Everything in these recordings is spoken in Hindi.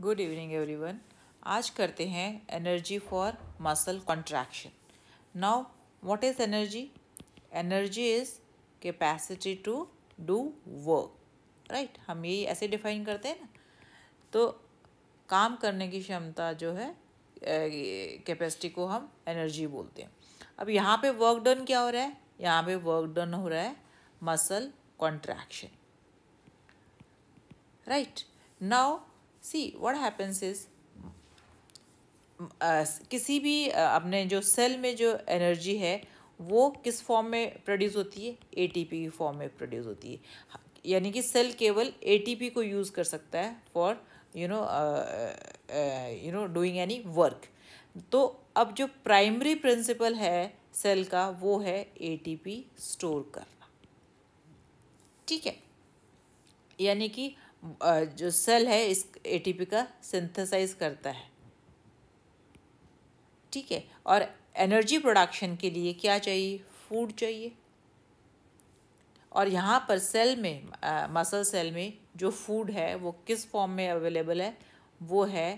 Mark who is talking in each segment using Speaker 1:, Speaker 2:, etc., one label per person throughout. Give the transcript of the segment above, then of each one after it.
Speaker 1: गुड इवनिंग एवरीवन आज करते हैं energy for muscle contraction now what is energy energy is capacity to do work right हम यही ऐसे डिफाइन करते हैं ना तो काम करने की क्षमता जो है कैपेसिटी को हम एनर्जी बोलते हैं अब यहाँ पे वर्क डन क्या हो रहा है यहाँ पे वर्क डन हो रहा है muscle contraction right now see what happens is किसी भी uh, अपने जो सेल में जो एनर्जी है वो किस फॉर्म में प्रोड्यूस होती है एटीपी की फॉर्म में प्रोड्यूस होती है हाँ, यानी कि सेल केवल एटीपी को यूज़ कर सकता है for you know you know doing any work तो अब जो प्राइमरी प्रिंसिपल है सेल का वो है एटीपी स्टोर करना ठीक है यानी कि जो सेल है इस एटीपी का सिंथेसाइज करता है ठीक है और एनर्जी प्रोडक्शन के लिए क्या चाहिए फूड चाहिए और यहाँ पर सेल में मसल सेल में जो फूड है वो किस फॉर्म में अवेलेबल है वो है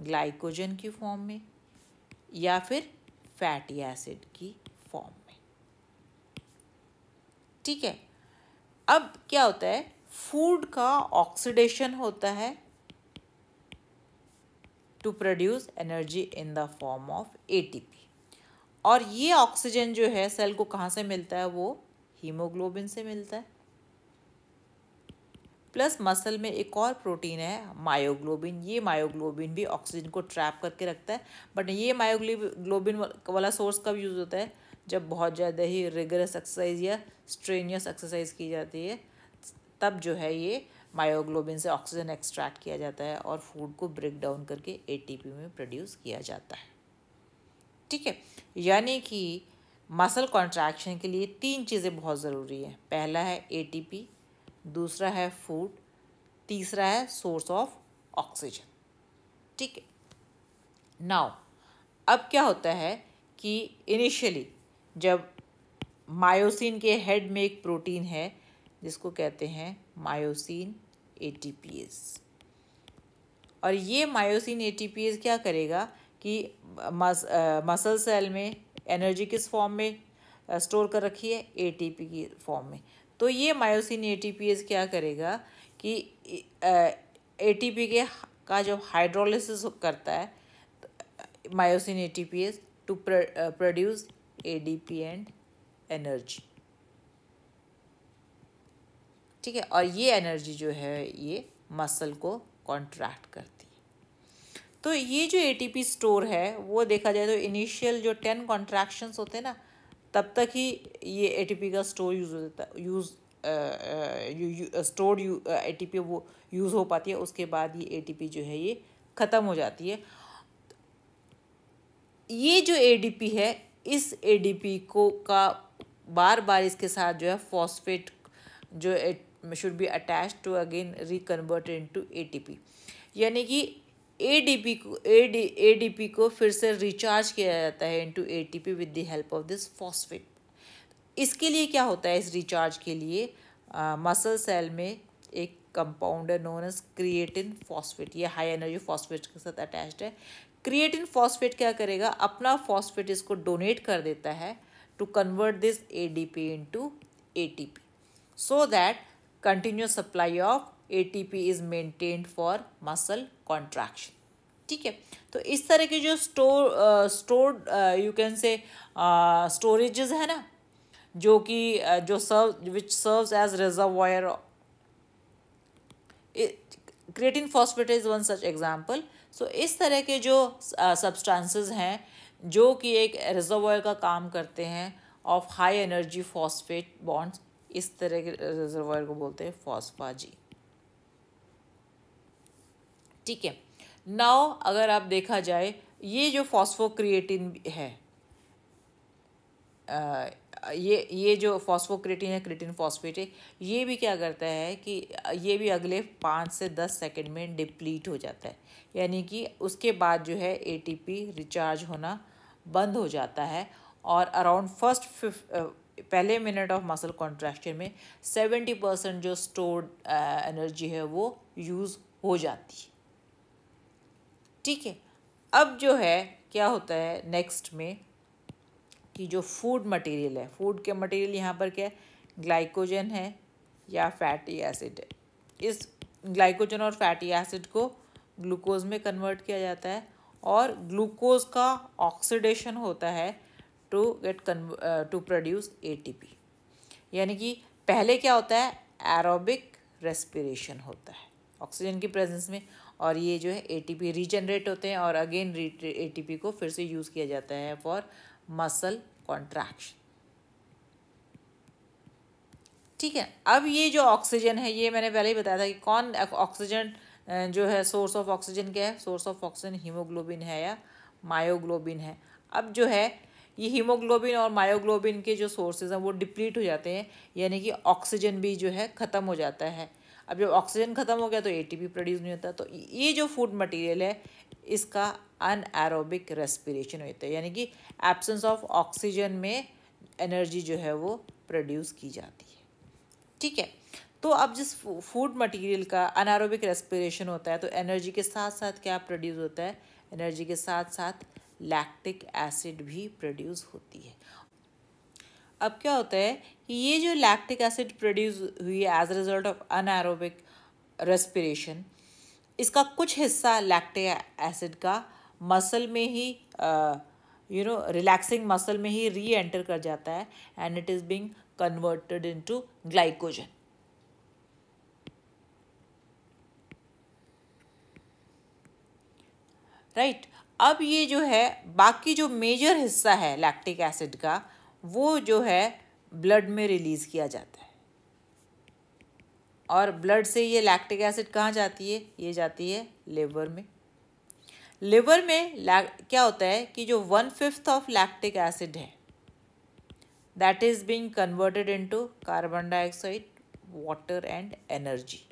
Speaker 1: ग्लाइकोजन की फॉर्म में या फिर फैटी एसिड की फॉर्म में ठीक है अब क्या होता है फूड का ऑक्सीडेशन होता है to produce energy in the form of ATP और ये ऑक्सीजन जो है सेल को कहाँ से मिलता है वो हीमोग्लोबिन से मिलता है प्लस मसल में एक और प्रोटीन है मायोग्लोबिन ये मायोग्लोबिन भी ऑक्सीजन को ट्रैप करके रखता है बट ये मायोग्लोबिन वाला सोर्स कब यूज़ होता है जब बहुत ज़्यादा ही रेगुलस एक्सरसाइज या स्ट्रेनियस एक्सरसाइज की जाती है तब जो है ये मायोग्लोबिन से ऑक्सीजन एक्सट्रैक्ट किया जाता है और फूड को ब्रेक डाउन करके एटीपी में प्रोड्यूस किया जाता है ठीक है यानी कि मसल कॉन्ट्रैक्शन के लिए तीन चीज़ें बहुत ज़रूरी हैं पहला है एटीपी दूसरा है फूड तीसरा है सोर्स ऑफ ऑक्सीजन ठीक है नाउ अब क्या होता है कि इनिशियली जब मायोसिन के हेड में एक प्रोटीन है जिसको कहते हैं मायोसिन ए और ये मायोसिन ए क्या करेगा कि मस, आ, मसल सेल में एनर्जी किस फॉर्म में आ, स्टोर कर रखी है एटीपी की फॉर्म में तो ये मायोसिन ए क्या करेगा कि एटीपी के का जब हाइड्रोलिसिस करता है myosin as to produce P and energy ठीक है और ये एनर्जी जो है ये मसल को कॉन्ट्रैक्ट करती है तो ये जो एटीपी स्टोर है वो देखा जाए तो इनिशियल जो टेन कॉन्ट्रैक्शंस होते हैं ना तब तक ही ये एटीपी का स्टोर यूज़ हो जाता है use store A T P वो यूज़ हो पाती है उसके बाद ये ए टी पी जो है ये ख़त्म हो जाती है ये जो ए डी पी है इस ए डी पी को का बार बार इसके साथ जो है फॉस्फेट जो to again reconvert into A T P यानी कि पी को डी पी को फिर से रिचार्ज किया जाता है A T P with the help of this phosphate इसके लिए क्या होता है इस रिचार्ज के लिए मसल सेल में एक कंपाउंड है नोन एज क्रिएटिन फॉस्फेट ये हाई एनर्जी फॉस्फेट के साथ अटैच्ड है क्रिएटिन फॉस्फेट क्या करेगा अपना फॉस्फेट इसको डोनेट कर देता है to convert this ADP into ATP so that continuous supply of ATP is maintained for muscle contraction ठीक है तो इस तरह के जो store store you can say storages है ना जो कि uh, जो serve which serves as reservoir creatine phosphate is one such example so इस तरह के जो सब्सटेंसेस uh, हैं जो कि एक रिजर्वायर का काम करते हैं of high energy phosphate bonds इस तरह के रिजर्वायर को बोलते हैं फॉस्फाजी ठीक है नाव अगर आप देखा जाए ये जो फॉस्फोक्रिएटिन है ये ये जो फॉस्फोक्रिएटिन है क्रेटिन फॉस्फेट है ये भी क्या करता है कि ये भी अगले पाँच से दस सेकेंड में डिप्लीट हो जाता है यानी कि उसके बाद जो है एटीपी रिचार्ज होना बंद हो जाता है और अराउंड फर्स्ट पहले मिनट ऑफ मसल कॉन्ट्रैक्शन में सेवेंटी परसेंट जो स्टोर्ड एनर्जी uh, है वो यूज़ हो जाती है ठीक है अब जो है क्या होता है नेक्स्ट में कि जो फूड मटेरियल है फूड के मटेरियल यहाँ पर क्या है ग्लाइकोजन है या फैटी एसिड है इस ग्लाइकोजन और फैटी एसिड को ग्लूकोज में कन्वर्ट किया जाता है और ग्लूकोज का ऑक्सीडेशन होता है to get to produce ATP यानी कि पहले क्या होता है एरोबिक रेस्पिरेशन होता है ऑक्सीजन की प्रेजेंस में और ये जो है एटीपी रीजनरेट होते हैं और अगेन एटीपी को फिर से यूज़ किया जाता है फॉर मसल कॉन्ट्रैक्शन ठीक है अब ये जो ऑक्सीजन है ये मैंने पहले ही बताया था कि कौन ऑक्सीजन जो है सोर्स ऑफ ऑक्सीजन क्या है सोर्स ऑफ ऑक्सीजन हीमोग्लोबिन है या मायोग्लोबिन है अब जो है ये हीमोग्लोबिन और मायोग्लोबिन के जो सोर्सेज हैं वो डिप्लीट हो जाते हैं यानी कि ऑक्सीजन भी जो है ख़त्म हो जाता है अब जब ऑक्सीजन ख़त्म हो गया तो एटीपी प्रोड्यूस नहीं होता तो ये जो फूड मटेरियल है इसका अन एरोबिक रेस्पिरेशन होता है यानी कि एब्सेंस ऑफ ऑक्सीजन में एनर्जी जो है वो प्रोड्यूस की जाती है ठीक है तो अब जिस फूड मटेरियल का अनारोबिक रेस्पिरेशन होता है तो एनर्जी के साथ साथ क्या प्रोड्यूस होता है एनर्जी के साथ साथ लैक्टिक एसिड भी प्रोड्यूस होती है अब क्या होता है कि ये जो लैक्टिक एसिड प्रोड्यूस हुई है as result of anaerobic respiration इसका कुछ हिस्सा लैक्टिक एसिड का मसल में ही यू नो रिलैक्सिंग मसल में ही री एंटर कर जाता है and it is being converted into glycogen right right? अब ये जो है बाकी जो मेजर हिस्सा है लैक्टिक एसिड का वो जो है ब्लड में रिलीज़ किया जाता है और ब्लड से ये लैक्टिक एसिड कहाँ जाती है ये जाती है लिवर में लिवर में क्या होता है कि जो one fifth of lactic acid है that is being converted into carbon dioxide water and energy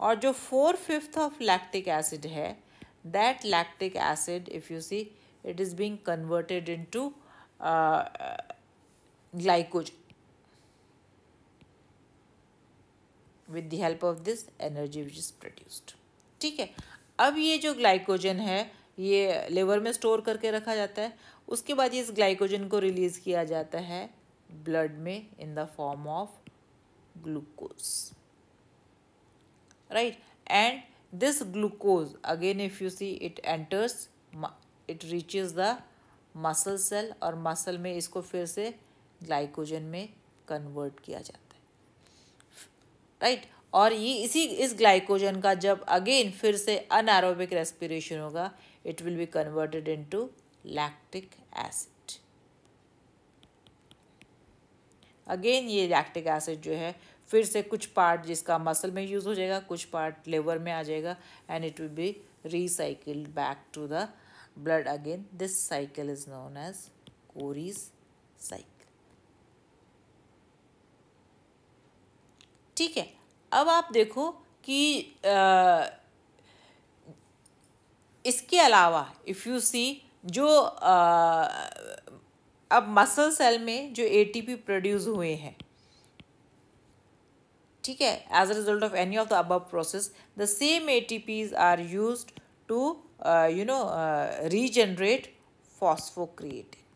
Speaker 1: और जो four fifth of lactic acid है that lactic acid if you see it is being converted into glycogen with the help of this energy which is produced ठीक है अब ये जो ग्लाइकोजन है ये लेवर में स्टोर करके रखा जाता है उसके बाद ये इस ग्लाइकोजन को रिलीज़ किया जाता है ब्लड में in the form of glucose right and this glucose again if you see it enters it reaches the muscle cell or muscle mein isko fir se glycogen mein convert kiya jata hai right? और ये इसी इस ग्लाइकोजन का जब अगेन फिर से अनारोबिक रेस्पिरेशन होगा it will be converted into lactic acid again ये लैक्टिक एसिड जो है फिर से कुछ पार्ट जिसका मसल में यूज़ हो जाएगा कुछ पार्ट लिवर में आ जाएगा and it will be recycled back to the blood again this cycle is known as Cori's cycle ठीक है अब आप देखो कि आ, इसके अलावा इफ़ यू सी जो आ, अब मसल सेल में जो एटीपी प्रोड्यूस हुए हैं ठीक है as a result of any of the above process the same ATPs are used to you know regenerate phosphocreatine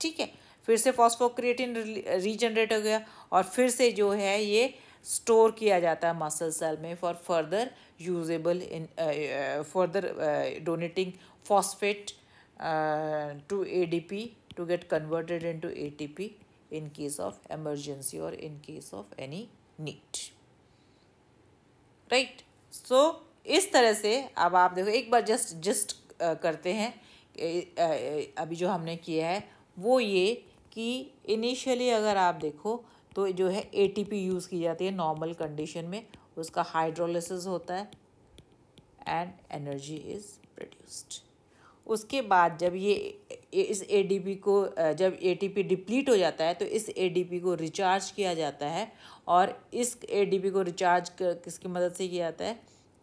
Speaker 1: ठीक है फिर से फॉस्फोक्रिएटिन रीजनरेट हो गया और फिर से जो है ये स्टोर किया जाता है मसल सेल में for further usable in further donating phosphate to to ADP to get converted into ATP in case of emergency or in case of any need. Right so इस तरह से अब आप देखो एक बार जस्ट जस्ट करते हैं अभी जो हमने किया है वो ये कि इनिशियली अगर आप देखो तो जो है एटीपी यूज़ की जाती है नॉर्मल कंडीशन में उसका हाइड्रोलिसिस होता है एंड एनर्जी इज़ प्रोड्यूस्ड उसके बाद जब ये इस एडीपी को जब एटीपी डिप्लीट हो जाता है तो इस एडीपी को रिचार्ज किया जाता है और इस एडीपी को रिचार्ज कर किसकी मदद से किया जाता है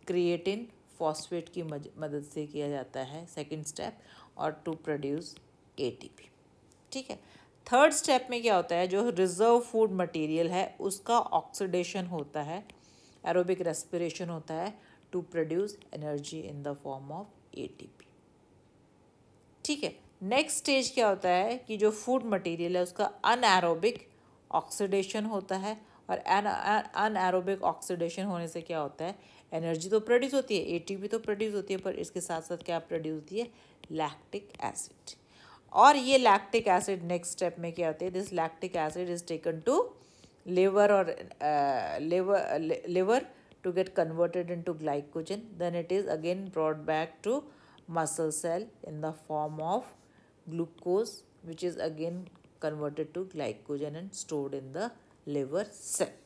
Speaker 1: क्रिएटिन फॉस्फेट की मदद से किया जाता है सेकंड स्टेप और टू प्रोड्यूस एटीपी ठीक है थर्ड स्टेप में क्या होता है जो रिजर्व फूड मटेरियल है उसका ऑक्सीडेशन होता है एरोबिक रेस्पिरेशन होता है to produce energy in the form of ATP ठीक है नेक्स्ट स्टेज क्या होता है कि जो फूड मटेरियल है उसका अनएरोबिक ऑक्सीडेशन होता है और अनएरोबिक ऑक्सीडेशन होने से क्या होता है एनर्जी तो प्रोड्यूस होती है एटीपी तो प्रोड्यूस होती है पर इसके साथ साथ क्या प्रोड्यूस होती है लैक्टिक एसिड और ये लैक्टिक एसिड नेक्स्ट स्टेप में क्या होती है this lactic acid is taken to liver और liver to get converted into glycogen then it is again brought back to muscle cell in the form of glucose which is again converted to glycogen and stored in the liver cell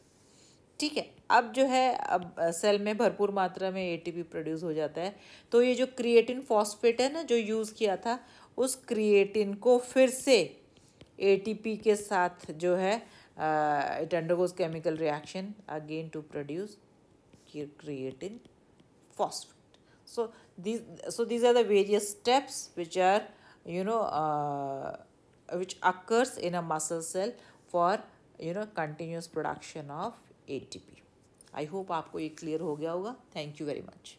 Speaker 1: ठीक है अब जो है अब सेल में भरपूर मात्रा में एटीपी प्रोड्यूस हो जाता है तो ये जो क्रिएटिन फॉस्फेट है ना जो यूज़ किया था उस क्रिएटिन को फिर से एटीपी के साथ जो है it undergoes chemical reaction again to produce creatine phosphate so these so these are the various steps which are you know uh, which occurs in a muscle cell for you know continuous production of ATP I hope aapko ye clear ho gaya hoga thank you very much